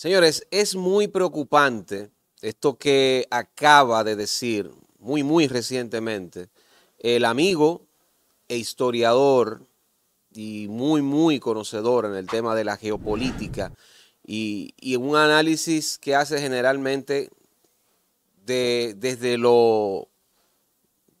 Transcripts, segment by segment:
Señores, es muy preocupante esto que acaba de decir muy, muy recientemente el amigo e historiador y muy, muy conocedor en el tema de la geopolítica y, un análisis que hace generalmente desde, lo,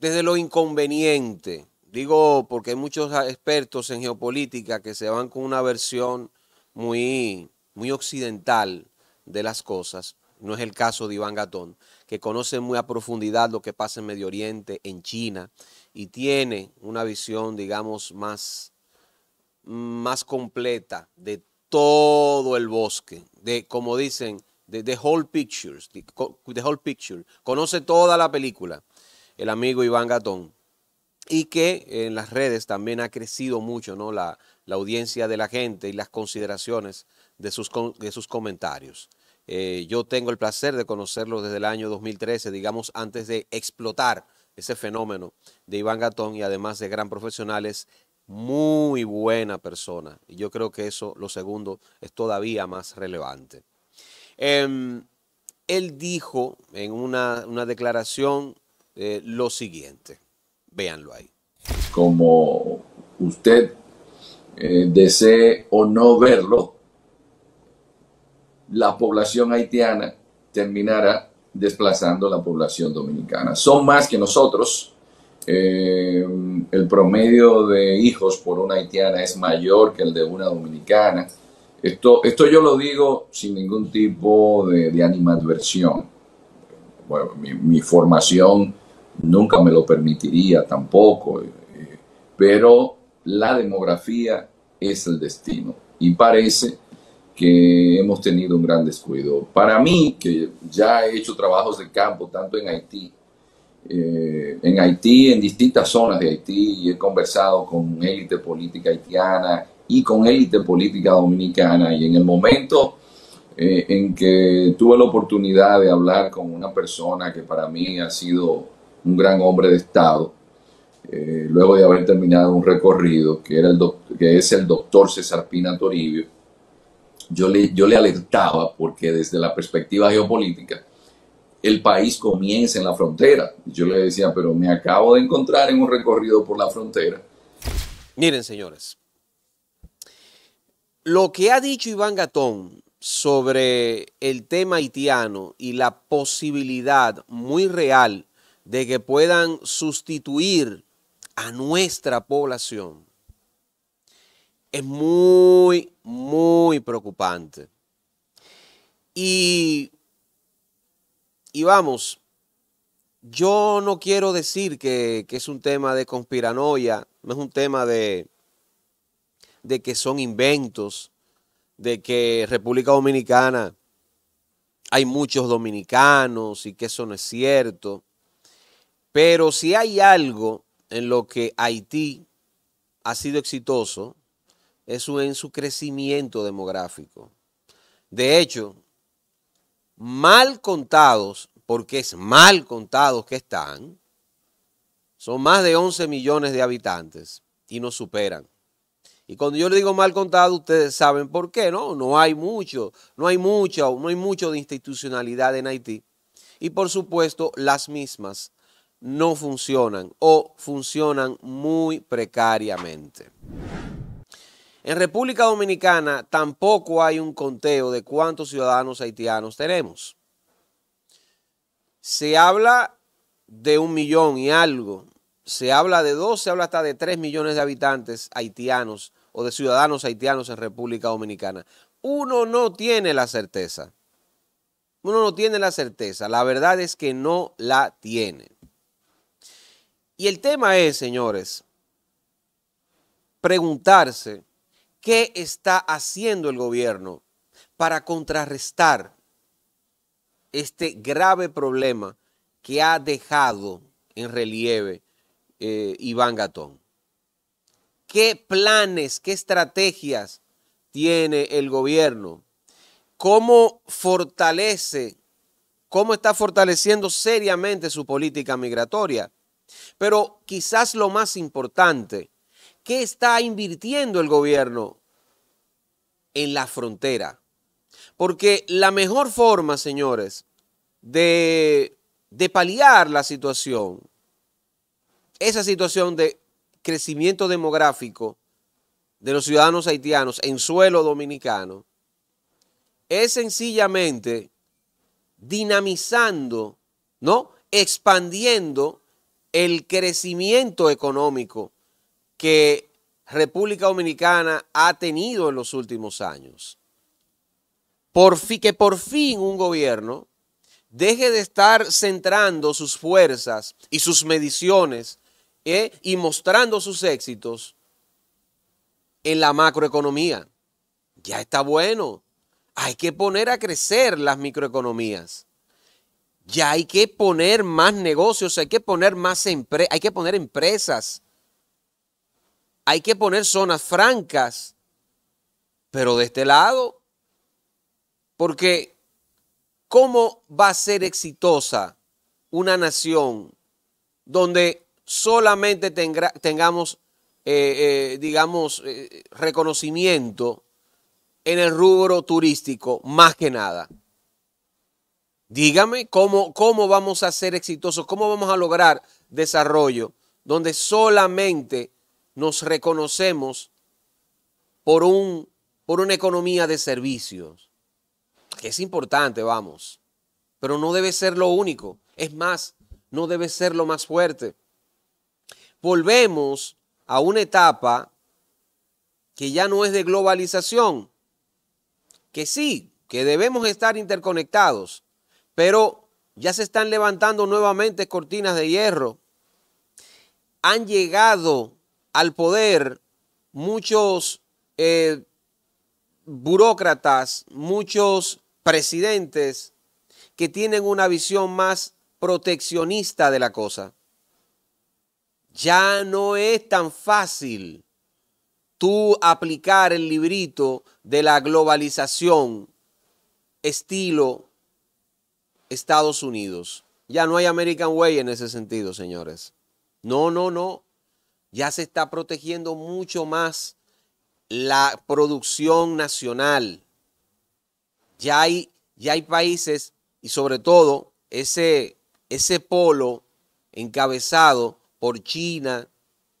desde lo inconveniente. Digo porque hay muchos expertos en geopolítica que se van con una versión muy muy occidental de las cosas, no es el caso de Iván Gatón, que conoce muy a profundidad lo que pasa en Medio Oriente, en China, y tiene una visión, digamos, más, más completa de todo el bosque, de, como dicen, de the whole pictures, the, the whole picture, conoce toda la película, el amigo Iván Gatón y que en las redes también ha crecido mucho la, audiencia de la gente y las consideraciones de sus, comentarios. Eh, yo tengo el placer de conocerlo desde el año 2013, digamos, antes de explotar ese fenómeno de Iván Gatón y además de gran profesional es muy buena persona. Y yo creo que eso, lo segundo, es todavía más relevante. Em, él dijo en una, declaración eh, lo siguiente. Véanlo ahí. Como usted eh, desee o no verlo, la población haitiana terminará desplazando la población dominicana. Son más que nosotros. Eh, el promedio de hijos por una haitiana es mayor que el de una dominicana. Esto, esto yo lo digo sin ningún tipo de, animadversión. mi formación nunca me lo permitiría tampoco, eh, eh, pero la demografía es el destino y parece que hemos tenido un gran descuido. Para mí, que ya he hecho trabajos de campo tanto en Haití, eh, en Haití, en distintas zonas de Haití, y he conversado con élite política haitiana y con élite política dominicana, y en el momento en que tuve la oportunidad de hablar con una persona que para mí ha sido un gran hombre de Estado, eh, luego de haber terminado un recorrido que, era el que es el doctor César Pina Toribio, yo le, yo le alertaba porque desde la perspectiva geopolítica el país comienza en la frontera. Yo le decía, pero me acabo de encontrar en un recorrido por la frontera. Miren, señores, lo que ha dicho Iván Gatón sobre el tema haitiano y la posibilidad muy real de que puedan sustituir a nuestra población es muy, muy preocupante. Y, y vamos, yo no quiero decir que, que, es un tema de conspiranoia, no es un tema de, de que son inventos, de que República Dominicana hay muchos dominicanos y que eso no es cierto. Pero si hay algo en lo que Haití ha sido exitoso, es en su crecimiento demográfico. De hecho, mal contados, porque es mal contados que están, son más de 11 millones de habitantes y no superan. Y cuando yo le digo mal contado, ustedes saben por qué, ¿no? No hay mucho, no hay mucho, no hay mucho de institucionalidad en Haití. Y por supuesto, las mismas no funcionan o funcionan muy precariamente. En República Dominicana tampoco hay un conteo de cuántos ciudadanos haitianos tenemos. Se habla de un millón y algo, se habla de dos, se habla hasta de tres millones de habitantes haitianos o de ciudadanos haitianos en República Dominicana. Uno no tiene la certeza. Uno no tiene la certeza. La verdad es que no la tiene. Y el tema es, señores, preguntarse qué está haciendo el gobierno para contrarrestar este grave problema que ha dejado en relieve eh, Iván Gatón. ¿Qué planes, qué estrategias tiene el gobierno? ¿Cómo fortalece, cómo está fortaleciendo seriamente su política migratoria? Pero quizás lo más importante, ¿qué está invirtiendo el gobierno en la frontera? Porque la mejor forma, señores, de, de paliar la situación, esa situación de crecimiento demográfico de los ciudadanos haitianos en suelo dominicano, es sencillamente dinamizando, ¿no? Expandiendo el crecimiento económico que República Dominicana ha tenido en los últimos años. Por que por fin un gobierno deje de estar centrando sus fuerzas y sus mediciones eh, y mostrando sus éxitos en la macroeconomía. Ya está bueno. Hay que poner a crecer las microeconomías. Ya hay que poner más negocios, hay que poner más hay que poner empresas, hay que poner zonas francas, pero de este lado, porque ¿cómo va a ser exitosa una nación donde solamente tengamos, eh, eh, digamos, eh, reconocimiento en el rubro turístico, más que nada? Dígame cómo, cómo vamos a ser exitosos, cómo vamos a lograr desarrollo donde solamente nos reconocemos por, un, por una economía de servicios, que es importante, vamos, pero no debe ser lo único. Es más, no debe ser lo más fuerte. Volvemos a una etapa que ya no es de globalización, que sí, que debemos estar interconectados, pero ya se están levantando nuevamente cortinas de hierro. Han llegado al poder muchos eh, burócratas, muchos presidentes que tienen una visión más proteccionista de la cosa. Ya no es tan fácil tú aplicar el librito de la globalización estilo Estados Unidos. Ya no hay American Way en ese sentido, señores. No, no, no. Ya se está protegiendo mucho más la producción nacional. Ya hay, ya hay países y sobre todo ese, ese polo encabezado por China,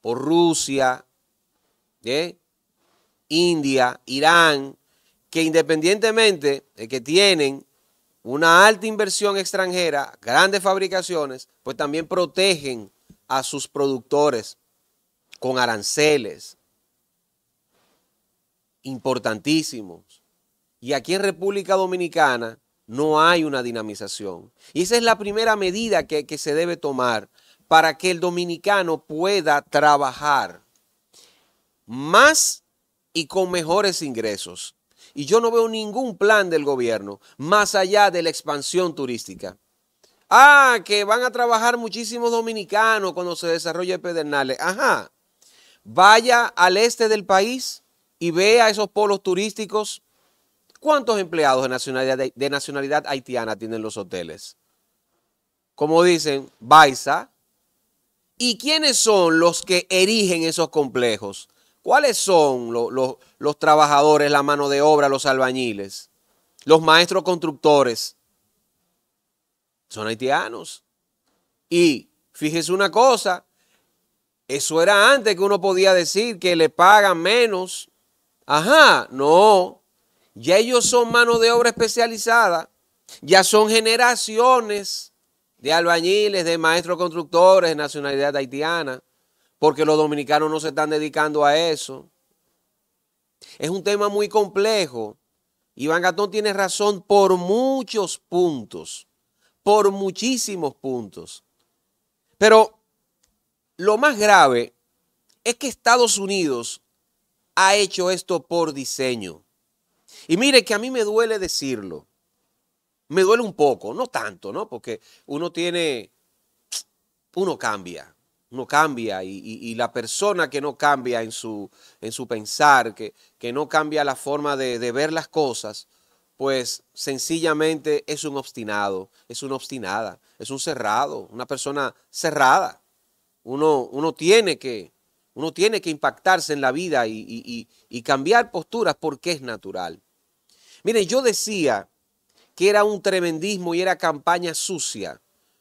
por Rusia, ¿eh? India, Irán, que independientemente de que tienen una alta inversión extranjera, grandes fabricaciones, pues también protegen a sus productores con aranceles importantísimos. Y aquí en República Dominicana no hay una dinamización. Y esa es la primera medida que, se debe tomar para que el dominicano pueda trabajar más y con mejores ingresos. Y yo no veo ningún plan del gobierno más allá de la expansión turística. Ah, que van a trabajar muchísimos dominicanos cuando se desarrolle Pedernales. Ajá. Vaya al este del país y vea esos polos turísticos. ¿Cuántos empleados de nacionalidad, de nacionalidad haitiana tienen los hoteles? Como dicen, Baiza. ¿Y quiénes son los que erigen esos complejos? ¿Cuáles son los, trabajadores, la mano de obra, los albañiles, los maestros constructores? Son haitianos. Y fíjese una cosa, eso era antes que uno podía decir que le pagan menos. Ajá, no. Ya ellos son mano de obra especializada. Ya son generaciones de albañiles, de maestros constructores, de nacionalidad haitiana porque los dominicanos no se están dedicando a eso. Es un tema muy complejo. Iván Gatón tiene razón por muchos puntos, por muchísimos puntos. Pero lo más grave es que Estados Unidos ha hecho esto por diseño. Y mire que a mí me duele decirlo. Me duele un poco, no tanto, ¿no? Porque uno tiene, uno cambia uno cambia y, la persona que no cambia en su, en su pensar, que, que no cambia la forma de, de, ver las cosas, pues sencillamente es un obstinado, es una obstinada, es un cerrado, una persona cerrada. Uno, uno, tiene, que, uno tiene que impactarse en la vida y, y cambiar posturas porque es natural. Mire, yo decía que era un tremendismo y era campaña sucia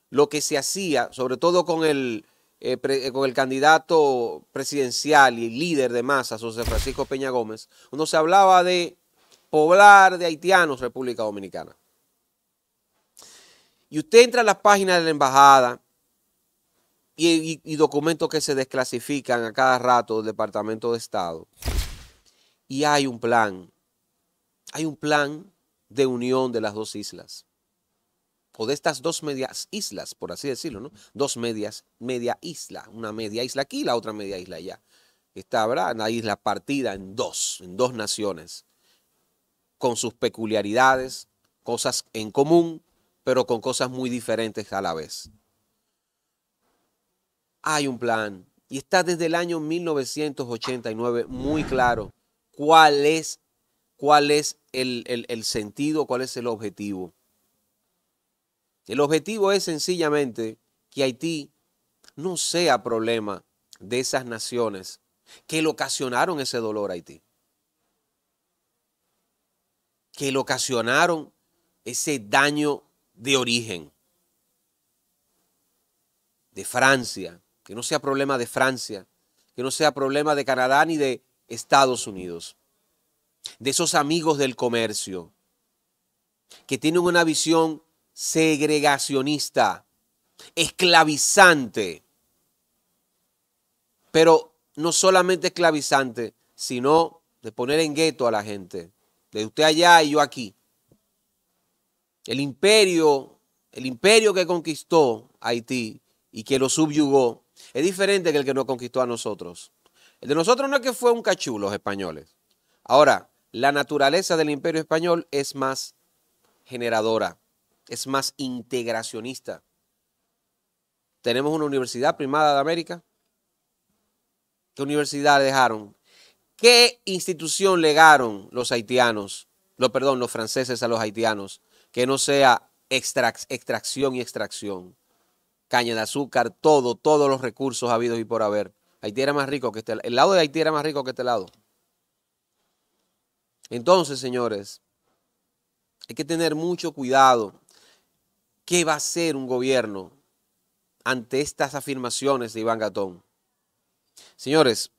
lo que se hacía, sobre todo con el, eh, eh, con el candidato presidencial y líder de masa, José Francisco Peña Gómez, uno se hablaba de poblar de haitianos República Dominicana. Y usted entra a las páginas de la embajada y, y documentos que se desclasifican a cada rato del Departamento de Estado. Y hay un plan, hay un plan de unión de las dos islas o de estas dos medias islas, por así decirlo, ¿no? Dos medias, media isla, una media isla aquí y la otra media isla allá. Está, habrá La isla partida en dos, en dos naciones, con sus peculiaridades, cosas en común, pero con cosas muy diferentes a la vez. Hay un plan y está desde el año 1989 muy claro cuál es, cuál es el sentido, cuál es el objetivo. El objetivo es sencillamente que Haití no sea problema de esas naciones que le ocasionaron ese dolor a Haití. Que le ocasionaron ese daño de origen. De Francia. Que no sea problema de Francia. Que no sea problema de Canadá ni de Estados Unidos. De esos amigos del comercio. Que tienen una visión segregacionista, esclavizante. Pero no solamente esclavizante, sino de poner en gueto a la gente, de usted allá y yo aquí. El imperio, el imperio que conquistó Haití y que lo subyugó, es diferente que el que nos conquistó a nosotros. El de nosotros no es que fue un cachú los españoles. Ahora, la naturaleza del imperio español es más generadora es más integracionista. Tenemos una universidad primada de América. ¿Qué universidad dejaron? ¿Qué institución legaron los haitianos, Lo perdón, los franceses a los haitianos? Que no sea extracción y extracción. Caña de azúcar, todo, todos los recursos habidos y por haber. Haití era más rico que este lado. El lado de Haití era más rico que este lado. Entonces, señores, hay que tener mucho cuidado ¿Qué va a hacer un gobierno ante estas afirmaciones de Iván Gatón? Señores,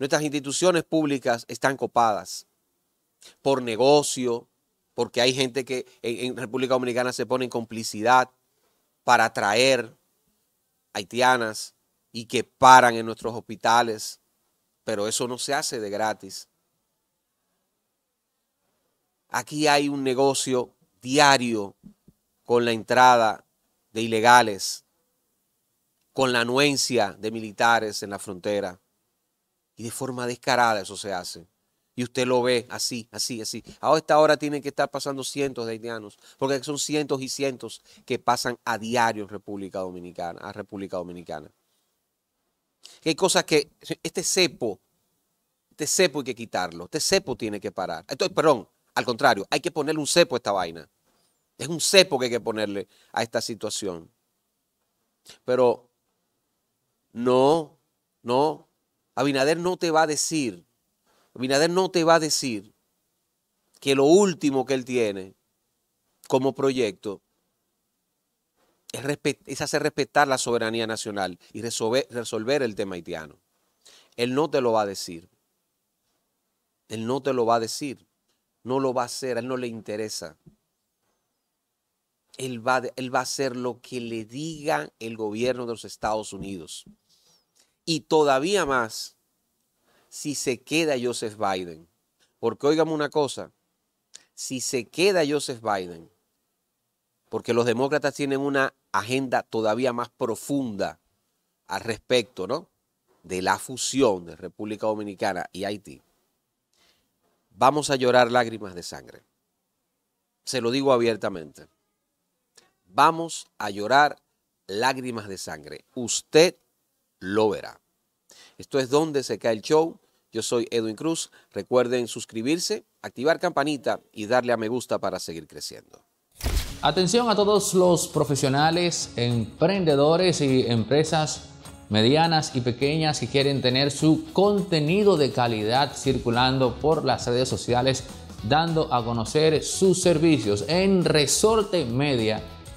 nuestras instituciones públicas están copadas por negocio, porque hay gente que en, República Dominicana se pone en complicidad para atraer haitianas y que paran en nuestros hospitales, pero eso no se hace de gratis. Aquí hay un negocio diario con la entrada de ilegales, con la anuencia de militares en la frontera. Y de forma descarada eso se hace. Y usted lo ve así, así, así. A esta hora tienen que estar pasando cientos de haitianos, porque son cientos y cientos que pasan a diario en República Dominicana, a República Dominicana. hay cosas que este cepo, este cepo hay que quitarlo, este cepo tiene que parar. perdón, al contrario, hay que poner un cepo a esta vaina. Es un cepo que hay que ponerle a esta situación. Pero no, no, Abinader no te va a decir, Abinader no te va a decir que lo último que él tiene como proyecto es, hacer respetar la soberanía nacional y resolver, resolver el tema haitiano. Él no te lo va a decir. Él no te lo va a decir. No lo va a hacer, a él no le interesa él va, a hacer lo que le diga el gobierno de los Estados Unidos. Y todavía más si se queda Joseph Biden. Porque oigamos una cosa, si se queda Joseph Biden, porque los demócratas tienen una agenda todavía más profunda al respecto, ¿no? De la fusión de República Dominicana y Haití. Vamos a llorar lágrimas de sangre. Se lo digo abiertamente. Vamos a llorar lágrimas de sangre. Usted lo verá. Esto es donde se cae el show. Yo soy Edwin Cruz. Recuerden suscribirse, activar campanita y darle a me gusta para seguir creciendo. Atención a todos los profesionales, emprendedores y empresas medianas y pequeñas que quieren tener su contenido de calidad circulando por las redes sociales, dando a conocer sus servicios en Resorte Media